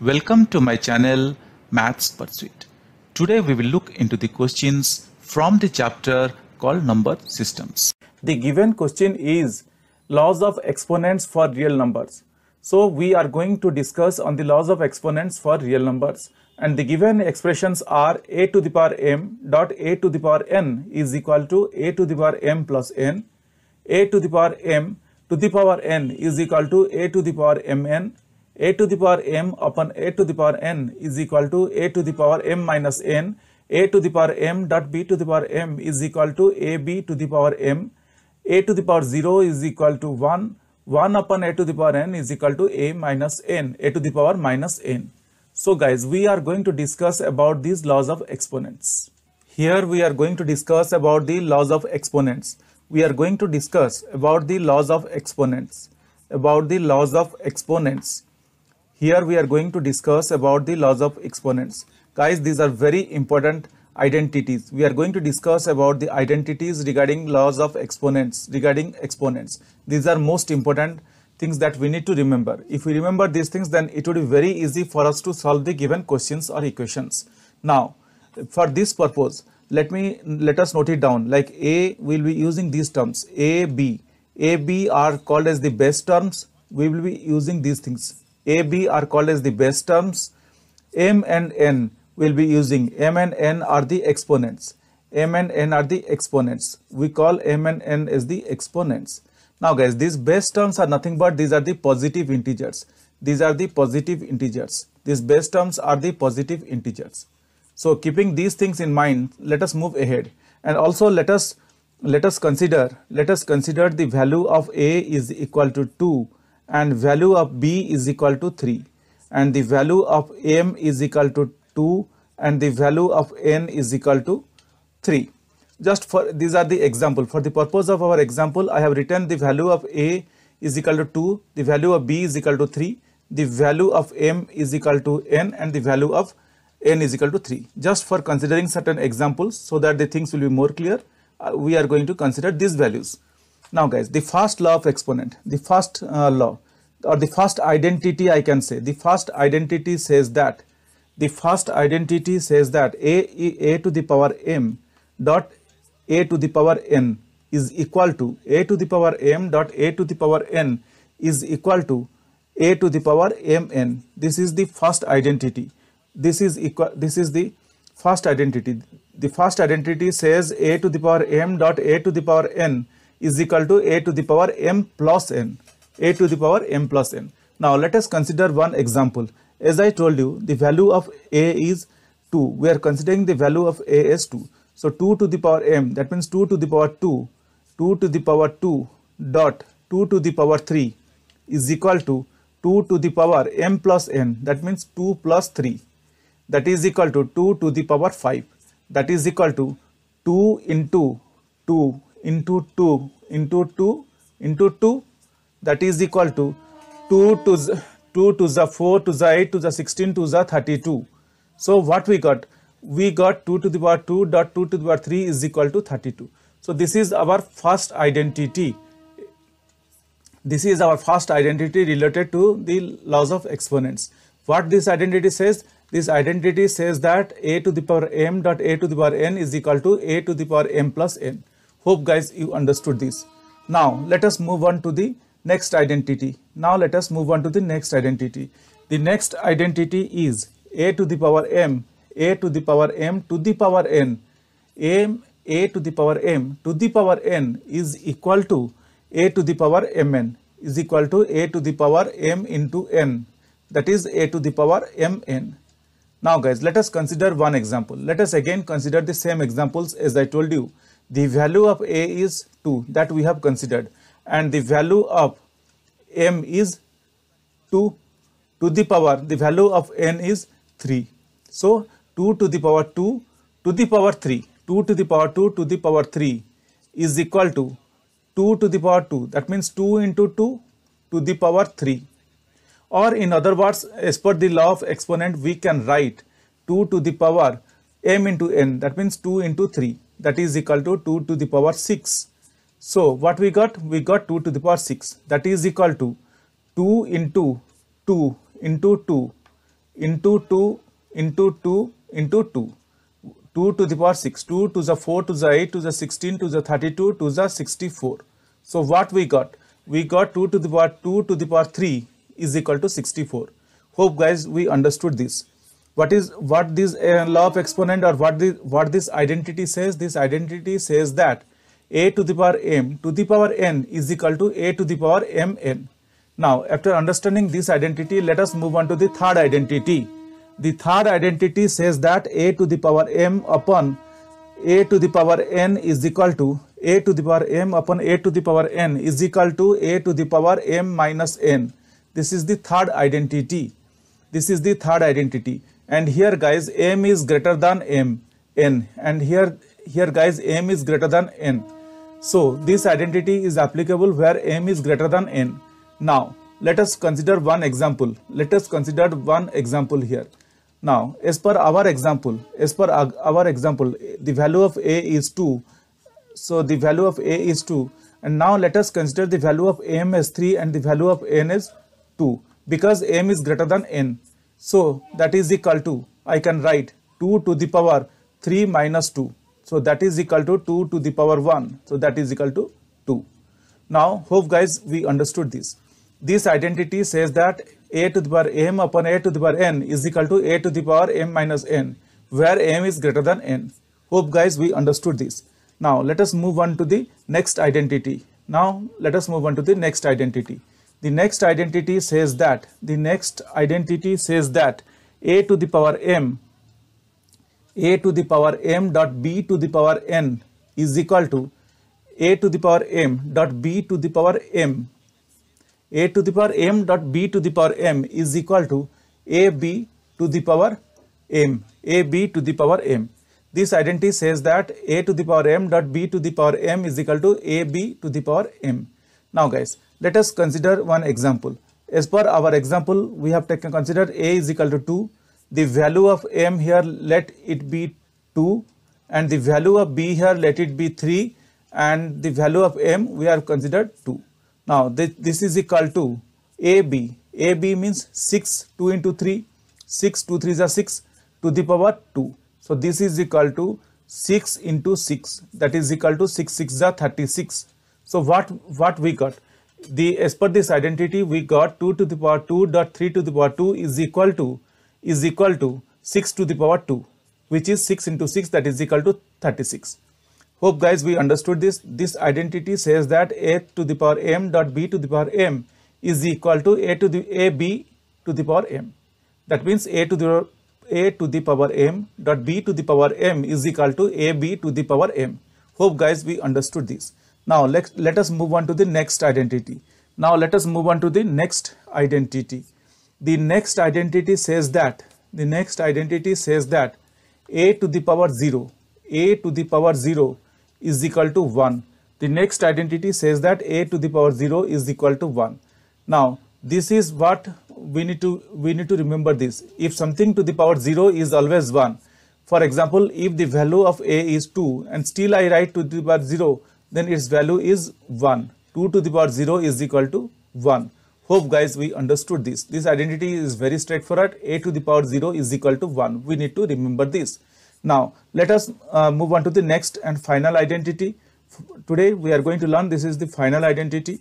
Welcome to my channel Maths Pursuit. Today we will look into the questions from the chapter called Number Systems. The given question is laws of exponents for real numbers. So we are going to discuss on the laws of exponents for real numbers and the given expressions are a to the power m dot a to the power n is equal to a to the power m plus n a to the power m to the power n is equal to a to the power mn a to the power m upon a to the power n is equal to a to the power m minus n a to the power m dot b to the power m is equal to ab to the power m a to the power 0 is equal to 1 1 upon a to the power n is equal to a minus n a to the power minus n. So guys we are going to discuss about these laws of exponents. Here we are going to discuss about the laws of exponents. We are going to discuss about the laws of exponents about the laws of exponents here we are going to discuss about the laws of exponents. Guys, these are very important identities. We are going to discuss about the identities regarding laws of exponents, regarding exponents. These are most important things that we need to remember. If we remember these things, then it would be very easy for us to solve the given questions or equations. Now, for this purpose, let me let us note it down like a will be using these terms a b a b are called as the base terms we will be using these things a, B are called as the base terms. M and N will be using M and N are the exponents. M and N are the exponents. We call M and N as the exponents. Now guys, these base terms are nothing but these are the positive integers. These are the positive integers. These base terms are the positive integers. So keeping these things in mind, let us move ahead. And also let us let us consider let us consider the value of a is equal to 2 and value of b is equal to 3 and the value of m is equal to 2 and the value of n is equal to 3 just for these are the example for the purpose of our example i have written the value of a is equal to 2 the value of b is equal to 3 the value of m is equal to n and the value of n is equal to 3 just for considering certain examples so that the things will be more clear uh, we are going to consider these values now guys, the first law of exponent, the first uh, law or the first identity I can say, the first identity says that, the first identity says that a, a to the power m dot a to the power n is equal to a to the power m dot a to the power n is equal to a to the power mn. This is the first identity. This is equal, this is the first identity. The first identity says a to the power m dot a to the power n is equal to a to the power m plus n, a to the power m plus n. Now let us consider one example. As I told you, the value of a is 2. We are considering the value of a as 2. So 2 to the power m, that means 2 to the power 2, 2 to the power 2 dot 2 to the power 3 is equal to 2 to the power m plus n, that means 2 plus 3, that is equal to 2 to the power 5, that is equal to 2 into 2 into 2 into 2 into 2 that is equal to 2 to 2 to the 4 to the 8 to the 16 to the 32. So what we got? We got 2 to the power 2 dot 2 to the power 3 is equal to 32. So this is our first identity. This is our first identity related to the laws of exponents. What this identity says? This identity says that a to the power m dot a to the power n is equal to a to the power m plus n. Hope guys you understood this. Now let us move on to the next identity. Now let us move on to the next identity. The next identity is a to the power m, a to the power m to the power n, m a to the power m to the power n is equal to a to the power mn is equal to a to the power m into n that is a to the power mn. Now guys let us consider one example. Let us again consider the same examples as I told you the value of a is 2 that we have considered and the value of m is 2 to the power the value of n is 3 so 2 to the power 2 to the power 3 2 to the power 2 to the power 3 is equal to 2 to the power 2 that means 2 into 2 to the power 3 or in other words as per the law of exponent we can write 2 to the power m into n that means 2 into 3 that is equal to 2 to the power 6. So, what we got? We got 2 to the power 6 that is equal to 2 into 2 into 2 into 2 into 2 into 2 2 to the power 6 2 to the 4 to the 8 to the 16 to the 32 to the 64. So, what we got? We got 2 to the power 2 to the power 3 is equal to 64. Hope guys we understood this what is what this uh, law of exponent or what this what this identity says this identity says that a to the power m to the power n is equal to a to the power m n now after understanding this identity let us move on to the third identity the third identity says that a to the power m upon a to the power n is equal to a to the power m upon a to the power n is equal to a to the power m minus n this is the third identity this is the third identity and here guys m is greater than m n and here here guys m is greater than n so this identity is applicable where m is greater than n now let us consider one example let us consider one example here now as per our example as per our example the value of a is 2 so the value of a is 2 and now let us consider the value of m as 3 and the value of n is 2 because m is greater than n so that is equal to, I can write 2 to the power 3 minus 2. So that is equal to 2 to the power 1. So that is equal to 2. Now hope guys we understood this. This identity says that a to the power m upon a to the power n is equal to a to the power m minus n where m is greater than n. Hope guys we understood this. Now let us move on to the next identity. Now let us move on to the next identity the next identity says that the next identity says that a to the power m a to the power m dot b to the power n is equal to a to the power m dot b to the power m a to the power m dot b to the power m is equal to a b to the power m a b to the power m this identity says that a to the power m dot b to the power m is equal to a b to the power m now guys let us consider one example. As per our example, we have taken consider A is equal to 2. The value of M here let it be 2 and the value of B here let it be 3 and the value of M we have considered 2. Now this, this is equal to AB. AB means 6, 2 into 3, 6, 2 3 is 6 to the power 2. So this is equal to 6 into 6 that is equal to 6 6 is 36. So what, what we got? the as per this identity we got 2 to the power 2 dot 3 to the power 2 is equal to is equal to 6 to the power 2 which is 6 into 6 that is equal to 36. Hope guys we understood this. This identity says that a to the power m dot b to the power m is equal to a to the a b to the power m. That means a to the a to the power m dot b to the power m is equal to a b to the power m. Hope guys we understood this. Now let, let us move on to the next identity. Now let us move on to the next identity. The next identity says that, the next identity says that a to the power 0, a to the power 0 is equal to 1. The next identity says that a to the power 0 is equal to 1. Now this is what we need to we need to remember this. If something to the power 0 is always 1, for example, if the value of a is 2 and still I write to the power 0, then its value is 1. 2 to the power 0 is equal to 1. Hope guys we understood this. This identity is very straightforward. a to the power 0 is equal to 1. We need to remember this. Now let us uh, move on to the next and final identity. Today we are going to learn this is the final identity.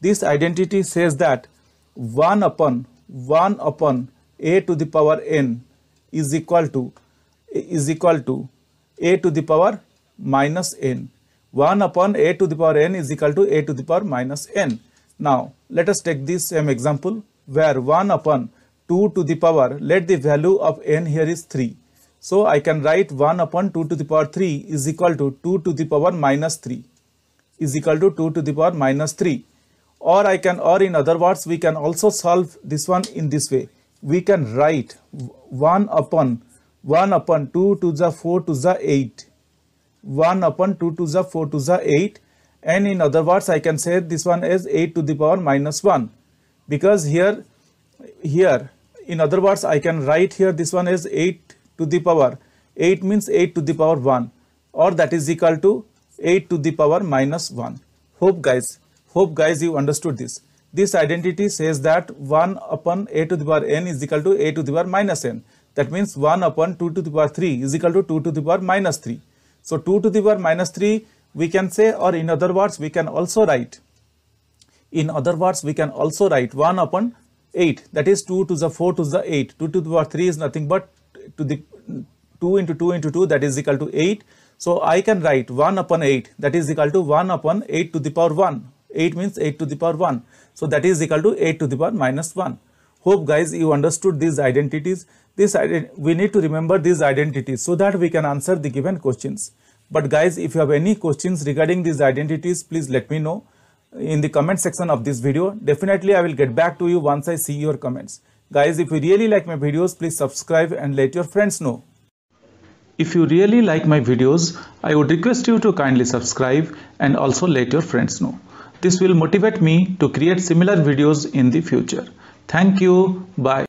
This identity says that 1 upon 1 upon a to the power n is equal to is equal to a to the power minus n 1 upon a to the power n is equal to a to the power minus n. Now let us take this same example where 1 upon 2 to the power let the value of n here is 3. So I can write 1 upon 2 to the power 3 is equal to 2 to the power minus 3 is equal to 2 to the power minus 3 or I can or in other words we can also solve this one in this way we can write 1 upon 1 upon 2 to the 4 to the 8 1 upon 2 to the 4 to the 8 and in other words I can say this one is 8 to the power minus 1 because here here in other words I can write here this one is 8 to the power 8 means 8 to the power 1 or that is equal to 8 to the power minus 1 hope guys hope guys you understood this this identity says that 1 upon a to the power n is equal to a to the power minus n that means 1 upon 2 to the power 3 is equal to 2 to the power minus 3 so 2 to the power minus 3 we can say or in other words we can also write in other words we can also write 1 upon 8 that is 2 to the 4 to the 8 2 to the power 3 is nothing but to the 2 into 2 into 2 that is equal to 8 so I can write 1 upon 8 that is equal to 1 upon 8 to the power 1 8 means 8 to the power 1 so that is equal to 8 to the power minus 1 Hope guys you understood these identities. This We need to remember these identities so that we can answer the given questions. But guys if you have any questions regarding these identities please let me know in the comment section of this video. Definitely I will get back to you once I see your comments. Guys if you really like my videos please subscribe and let your friends know. If you really like my videos, I would request you to kindly subscribe and also let your friends know. This will motivate me to create similar videos in the future. Thank you. Bye.